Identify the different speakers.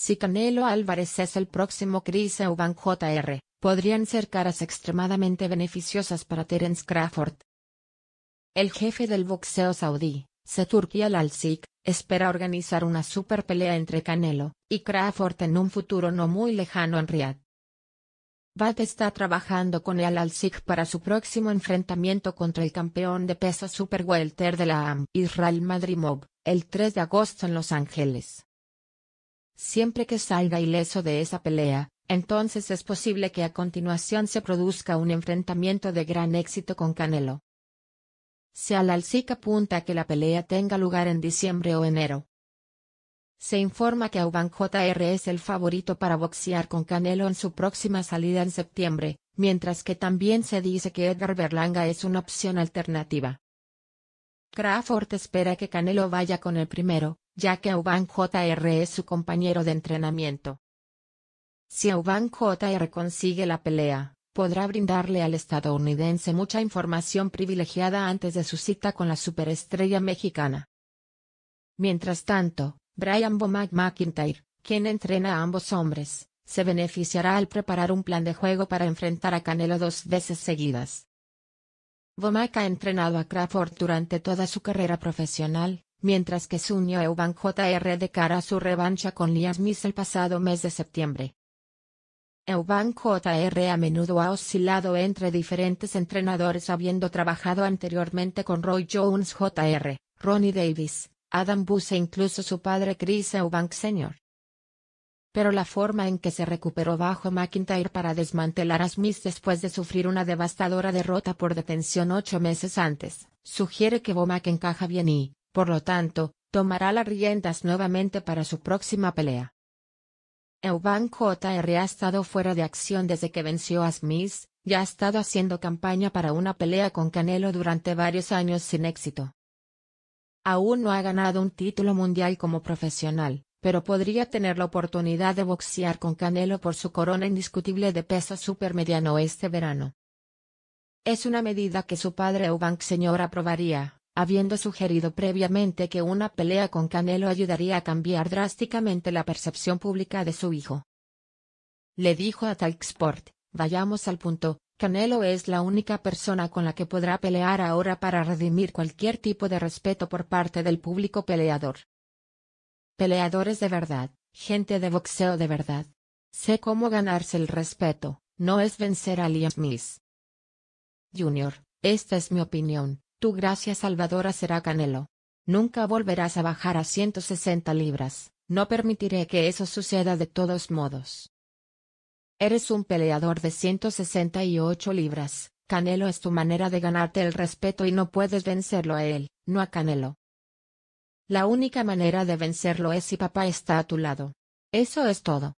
Speaker 1: Si Canelo Álvarez es el próximo Chris Eubank Jr., podrían ser caras extremadamente beneficiosas para Terence Crawford. El jefe del boxeo saudí, Seturki Al-Alsik, espera organizar una super pelea entre Canelo y Crawford en un futuro no muy lejano en Riyadh. Bad está trabajando con Al para su próximo enfrentamiento contra el campeón de peso super de la AM, Israel Madrimov, el 3 de agosto en Los Ángeles. Siempre que salga ileso de esa pelea, entonces es posible que a continuación se produzca un enfrentamiento de gran éxito con Canelo. Se Alcic apunta que la pelea tenga lugar en diciembre o enero. Se informa que Auban JR es el favorito para boxear con Canelo en su próxima salida en septiembre, mientras que también se dice que Edgar Berlanga es una opción alternativa. Crawford espera que Canelo vaya con el primero, ya que Aubán Jr. es su compañero de entrenamiento. Si Aubán Jr. consigue la pelea, podrá brindarle al estadounidense mucha información privilegiada antes de su cita con la superestrella mexicana. Mientras tanto, Brian Bomack McIntyre, quien entrena a ambos hombres, se beneficiará al preparar un plan de juego para enfrentar a Canelo dos veces seguidas. Womack ha entrenado a Crawford durante toda su carrera profesional, mientras que a Eubank Jr. de cara a su revancha con Liam Smith el pasado mes de septiembre. Eubank Jr. a menudo ha oscilado entre diferentes entrenadores habiendo trabajado anteriormente con Roy Jones Jr., Ronnie Davis, Adam Bus e incluso su padre Chris Eubank Sr pero la forma en que se recuperó bajo McIntyre para desmantelar a Smith después de sufrir una devastadora derrota por detención ocho meses antes, sugiere que Womack encaja bien y, por lo tanto, tomará las riendas nuevamente para su próxima pelea. Eubank Jr. ha estado fuera de acción desde que venció a Smith, y ha estado haciendo campaña para una pelea con Canelo durante varios años sin éxito. Aún no ha ganado un título mundial como profesional, pero podría tener la oportunidad de boxear con Canelo por su corona indiscutible de peso supermediano este verano. Es una medida que su padre Eubank Señor aprobaría, habiendo sugerido previamente que una pelea con Canelo ayudaría a cambiar drásticamente la percepción pública de su hijo. Le dijo a Talksport, vayamos al punto, Canelo es la única persona con la que podrá pelear ahora para redimir cualquier tipo de respeto por parte del público peleador. Peleadores de verdad, gente de boxeo de verdad. Sé cómo ganarse el respeto, no es vencer a Liam Smith. Junior, esta es mi opinión, tu gracia salvadora será Canelo. Nunca volverás a bajar a 160 libras, no permitiré que eso suceda de todos modos. Eres un peleador de 168 libras, Canelo es tu manera de ganarte el respeto y no puedes vencerlo a él, no a Canelo. La única manera de vencerlo es si papá está a tu lado. Eso es todo.